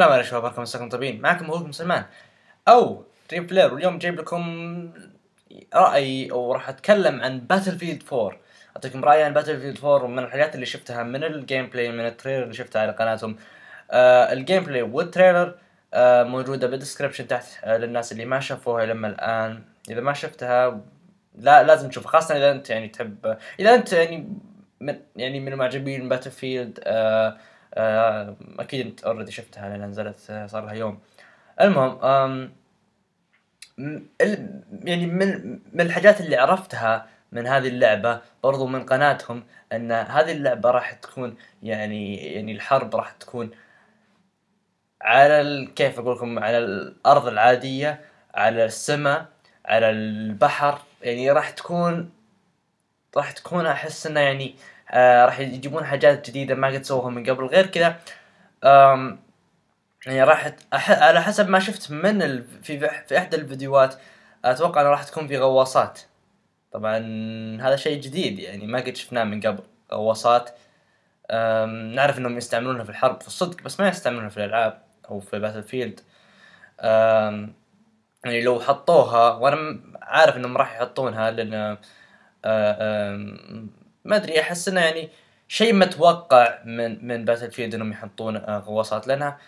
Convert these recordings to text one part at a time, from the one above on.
السلام عليكم شباب بركم مساكم طيبين معكم اخوكم سلمان او تريم بلاير واليوم جايب لكم رأي او راح اتكلم عن باتل فيلد 4 اعطيكم رأي عن باتل فيلد 4 ومن الحاجات اللي شفتها من الجيم بلاي من التريلر اللي شفتها على قناتهم آه الجيم بلاي والتريلر آه موجوده بالدسكربشن تحت آه للناس اللي ما شافوها لما الان اذا ما شفتها لا لازم تشوفها خاصه اذا انت يعني تحب اذا انت يعني من يعني من المعجبين باتل فيلد آه آه، اكيد انت اوريدي شفتها لان نزلت آه، صار لها يوم المهم يعني من من الحاجات اللي عرفتها من هذه اللعبة برضو من قناتهم أن هذه اللعبة راح تكون يعني يعني الحرب راح تكون على كيف أقول لكم على الأرض العادية على السماء على البحر يعني راح تكون راح تكون أحس أنه يعني آه آه، راح يجيبون حاجات جديده ما قد سووها من قبل غير كذا يعني راح على حسب ما شفت من ال... في في احدى الفيديوهات اتوقع انه راح تكون في غواصات طبعا هذا شيء جديد يعني ما قد شفناه من قبل غواصات نعرف انهم يستعملونها في الحرب في الصدق بس ما يستعملونها في الالعاب او في باتل فيلد يعني لو حطوها وانا عارف انهم راح يحطونها لان آه، ما ادري احس انه يعني شيء متوقع من من باتل فيلد انهم يحطون آه، غواصات لانها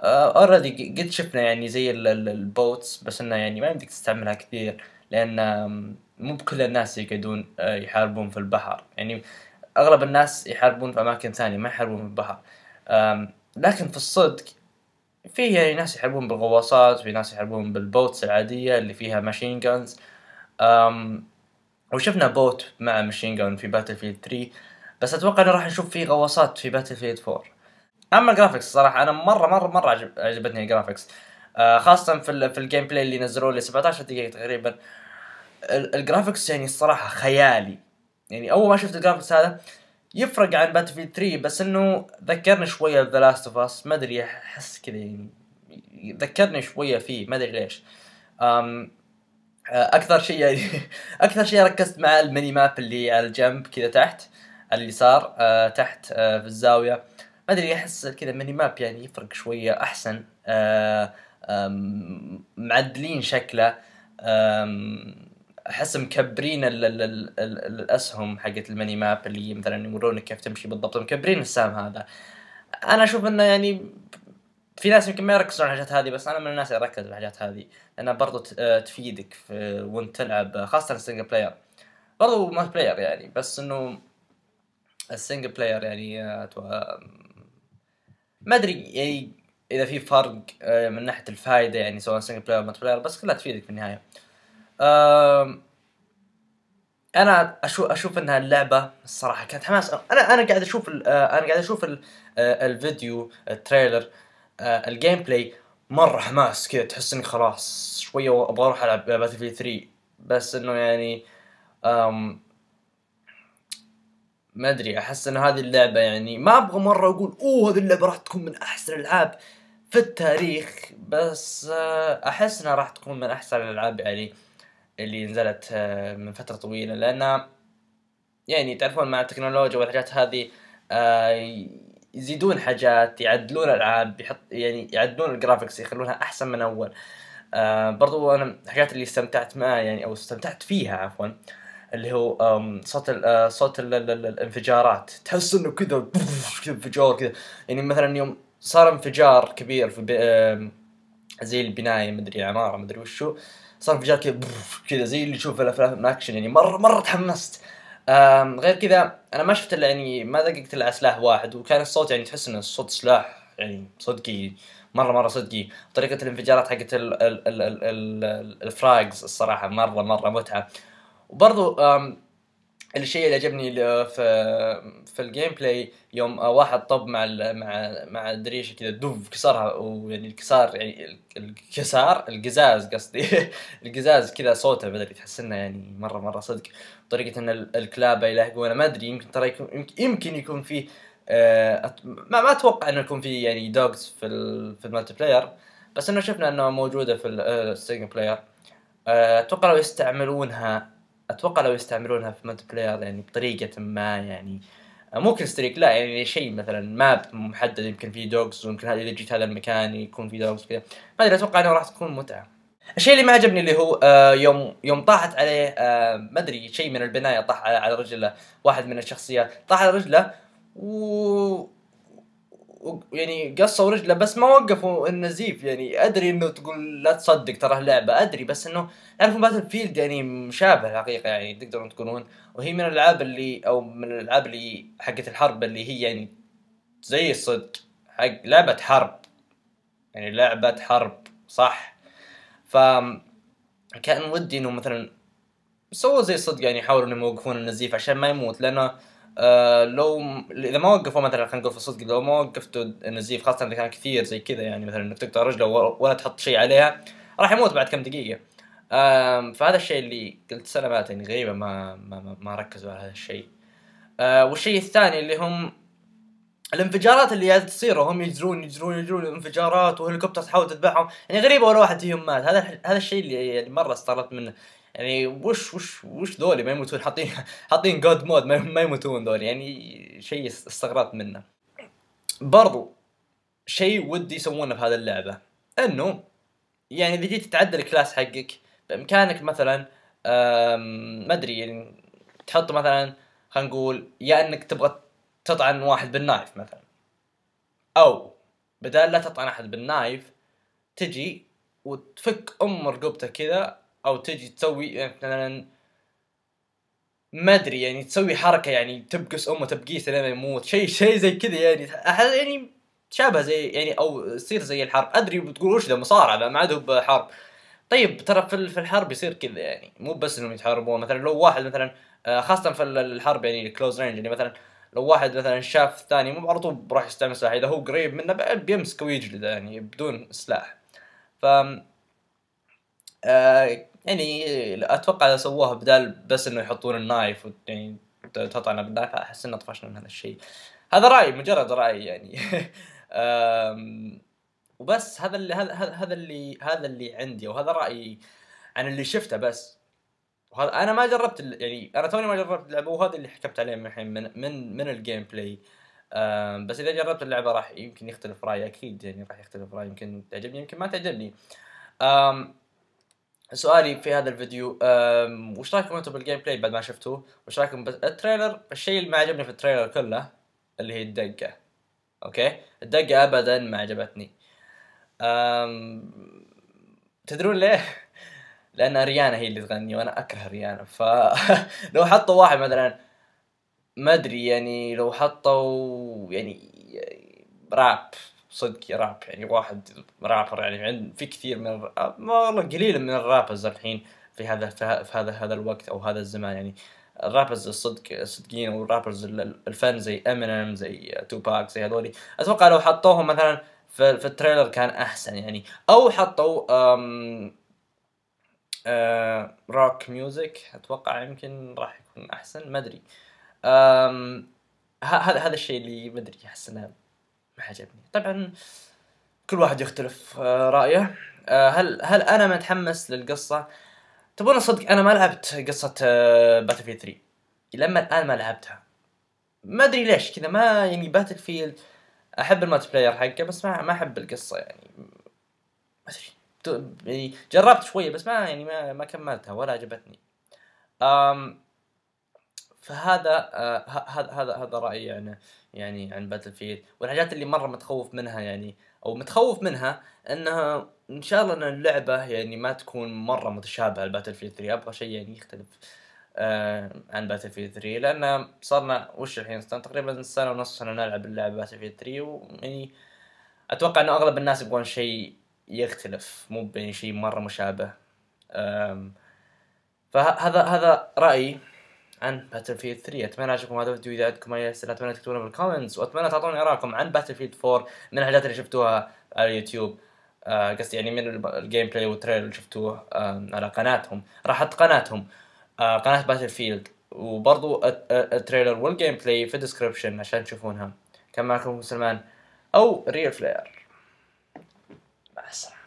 اوريدي آه، قد شفنا يعني زي البوتس بس انه يعني ما يمديك تستعملها كثير لان مو بكل الناس يقعدون آه، يحاربون في البحر يعني اغلب الناس يحاربون في اماكن ثانيه ما يحاربون في البحر لكن في الصدق في يعني ناس يحاربون بالغواصات في ناس يحاربون بالبوتس العادية اللي فيها ماشين جانز وشفنا بوت مع ماشين جان في باتل فيلد 3 بس اتوقع انه راح نشوف فيه غواصات في باتل فيلد 4 اما الجرافكس صراحه انا مره مره مره عجب عجبتني الجرافكس آه خاصه في, في الجيم بلاي اللي نزلوه لي 17 دقيقه تقريبا الجرافكس يعني الصراحه خيالي يعني اول ما شفت الجرافكس هذا يفرق عن باتل فيلد 3 بس انه ذكرني شويه ذا لاست اوف اس ما ادري احس كذا يعني ذكرني شويه فيه ما ادري ليش آه، اكثر شيء يعني اكثر شيء ركزت مع الميني ماب اللي على الجنب كذا تحت على اليسار أه تحت أه في الزاويه ما ادري احس كذا ميني ماب يعني يفرق شويه احسن أه معدلين شكله احس مكبرين الـ الـ الـ الـ الاسهم حقت الميني ماب اللي مثلا يورونك كيف تمشي بالضبط مكبرين السهم هذا انا اشوف انه يعني في ناس يمكن ما يركزون على الحاجات هذه بس انا من الناس اللي اركز على الحاجات هذه لانها برضو آه، تفيدك في وانت تلعب آه، خاصه السنجل بلاير برضو ما بلاير يعني بس انه السنجل بلاير يعني آه، ما ادري يعني اذا في فرق من ناحيه الفائده يعني سواء سنجل بلاير مالتي بلاير بس كلها تفيدك في النهايه انا اشوف اشوف انها اللعبه الصراحه كانت حماس انا انا قاعد اشوف انا قاعد اشوف الفيديو التريلر آه، الجيم بلاي مره حماس كذا تحس انك خلاص شويه ابغى اروح العب باتل فيلد 3 بس انه يعني أم ما ادري احس ان هذه اللعبه يعني ما ابغى مره اقول اوه هذه اللعبه راح تكون من احسن الالعاب في التاريخ بس آه، احس انها راح تكون من احسن الالعاب يعني اللي نزلت آه، من فتره طويله لان يعني تعرفون مع التكنولوجيا والحاجات هذه يزيدون حاجات يعدلون العاب يحط يعني يعدلون الجرافكس يخلونها احسن من اول آه برضو انا الحاجات اللي استمتعت معها يعني او استمتعت فيها عفوا اللي هو صوت آه، صوت الانفجارات تحس انه كذا انفجار كذا يعني مثلا يوم صار انفجار كبير في زي البنايه مدري عماره مدري وشو صار انفجار كذا كذا زي اللي تشوفه الافلام الاكشن يعني مره مره تحمست غير كذا انا ما شفت الا يعني ما دققت الا سلاح واحد وكان الصوت يعني تحس ان الصوت سلاح يعني صدقي مره مره صدقي طريقه الانفجارات حقت الفراجز الصراحه مره مره متعه وبرضو الشيء اللي عجبني في في الجيم بلاي يوم واحد طب مع مع مع الدريشه كذا دوف كسرها ويعني الكسار يعني الكسار القزاز قصدي القزاز كذا صوته بدري تحس انه يعني مره مره صدق طريقه ان الكلاب يلاحقونه ما ادري يمكن ترى يمكن يكون فيه أه ما ما اتوقع انه يكون في يعني دوجز في في المالتي بلاير بس انه شفنا انه موجوده في السنجل بلاير آه، آه، اتوقع لو يستعملونها اتوقع لو يستعملونها في مالتي بلاير يعني بطريقه ما يعني آه، ممكن ستريك لا يعني شيء مثلا ماب محدد يمكن فيه دوجز ويمكن هذا اذا جيت هذا المكان يكون فيه دوجز كذا ما ادري اتوقع انه راح تكون متعه الشيء اللي ما عجبني اللي هو آه، يوم يوم طاحت عليه آه، ما ادري شيء من البنايه طاح على, على رجله واحد من الشخصيات طاح على رجله و يعني قصوا رجله بس ما وقفوا النزيف يعني ادري انه تقول لا تصدق ترى لعبه ادري بس انه تعرفون باتل فيلد يعني مشابه الحقيقه يعني تقدرون تقولون وهي من الالعاب اللي او من الالعاب اللي حقت الحرب اللي هي يعني زي الصدق حق لعبه حرب يعني لعبه حرب صح ف كان ودي انه مثلا سووا زي الصدق يعني يحاولوا انهم يوقفون النزيف عشان ما يموت لانه آه لو اذا ما وقفوا مثلا خلينا نقول في الصدق لو ما وقفتوا النزيف خاصه اذا كان كثير زي كذا يعني مثلا انك تقطع رجله ولا تحط شيء عليها راح يموت بعد كم دقيقه فهذا الشيء اللي قلت سنوات يعني غريبه ما ما, ما ركزوا على هذا الشيء آه، والشيء الثاني اللي هم الانفجارات اللي تصير وهم يجرون يجرون يجرون انفجارات وهليكوبتر تحاول تذبحهم يعني غريبه ولا واحد فيهم مات هذا هذا الشيء اللي يعني مره استغربت منه يعني وش وش وش ذولي ما يموتون حاطين حاطين جود مود ما يموتون ذولي يعني شيء استغربت منه برضو شيء ودي يسوونه في هذه اللعبه انه يعني اذا جيت تعدل الكلاس حقك بامكانك مثلا ما ادري يعني تحط مثلا خلينا نقول يا انك تبغى تطعن واحد بالنايف مثلا او بدال لا تطعن احد بالنايف تجي وتفك ام رقبته كذا او تجي تسوي مثلا ما ادري يعني تسوي حركه يعني تبقس امه تبقيسه لما يموت شيء شيء زي كذا يعني يعني شابه زي يعني او تصير زي الحرب ادري بتقول وش ذا مصارعه ما عاد هو بحرب طيب ترى في الحرب يصير كذا يعني مو بس انهم يتحاربون مثلا لو واحد مثلا آه، خاصه في الحرب يعني الكلوز رينج يعني مثلا لو واحد مثلا شاف ثاني مو على طول راح يستعمل سلاح اذا هو قريب منه بيمسكه ويجلده يعني بدون سلاح ف آه يعني اتوقع اذا سووها بدال بس انه يحطون النايف يعني تطعن بالنايف احس انه طفشنا من هذا الشيء هذا راي مجرد راي يعني وبس هذا اللي هذا اللي هذا اللي عندي وهذا رايي عن اللي شفته بس وهذا انا ما جربت يعني انا توني ما جربت اللعبه وهذا اللي حكمت عليه من الحين من من, من الجيم بلاي بس اذا جربت اللعبه راح يمكن يختلف رايي اكيد يعني راح يختلف رايي يمكن تعجبني يمكن ما تعجبني سؤالي في هذا الفيديو وش رايكم انتم بالجيم بلاي بعد ما شفتوه وش رايكم بالتريلر الشيء اللي ما عجبني في التريلر كله اللي هي الدقه اوكي الدقه ابدا ما عجبتني تدرون ليه لان ريانا هي اللي تغني وانا اكره ريانا فلو حطوا واحد مثلا ما ادري يعني لو حطوا يعني راب صدق راب يعني واحد رابر يعني في كثير من آه، ما والله قليل من الرابرز الحين في هذا في هذا هذا الوقت او هذا الزمان يعني الرابرز الصدق الصدقين او الرابرز الفن زي امينيم زي توباك زي هذولي اتوقع لو حطوهم مثلا في, في التريلر كان احسن يعني او حطوا روك آه، ميوزك اتوقع يمكن راح يكون احسن ما ادري هذا هذا الشيء اللي ما ادري احس انه ما عجبني طبعا كل واحد يختلف آه، رايه آه، هل هل انا متحمس للقصه تبون صدق انا ما لعبت قصه باتل فيلد 3 لما الان ما لعبتها ما ادري ليش كذا ما يعني باتل فيلد احب المالتي بلاير حقه بس ما ما احب القصه يعني يعني جربت شويه بس ما يعني ما, ما كملتها ولا عجبتني أم فهذا آه، هذا هذا هذا رايي يعني يعني عن باتل فيلد والحاجات اللي مره متخوف منها يعني او متخوف منها انها ان شاء الله ان اللعبه يعني ما تكون مره متشابهه لباتل فيلد 3 ابغى شيء يعني يختلف آه عن باتل فيلد 3 لان صرنا وش الحين صرنا تقريبا سنه ونص سنة نلعب اللعبه باتل فيلد 3 ويعني اتوقع انه اغلب الناس يبغون شيء يختلف مو بين شيء مرة مشابه فهذا هذا رأيي عن باتل فيلد 3 اتمنى اشوفكم هذا الفيديو اذا عندكم اي اسئله اتمنى تكتبونها بالكومنتس واتمنى تعطوني ارائكم عن باتل فيلد 4 من الحاجات اللي شفتوها على اليوتيوب آه قصدي يعني من الجيم بلاي والتريلر اللي شفتوه آه على قناتهم راح احط قناتهم آه قناه باتل فيلد وبرضو التريلر والجيم بلاي في الديسكربشن عشان تشوفونها كان معكم سلمان او ريل فلاير pasar.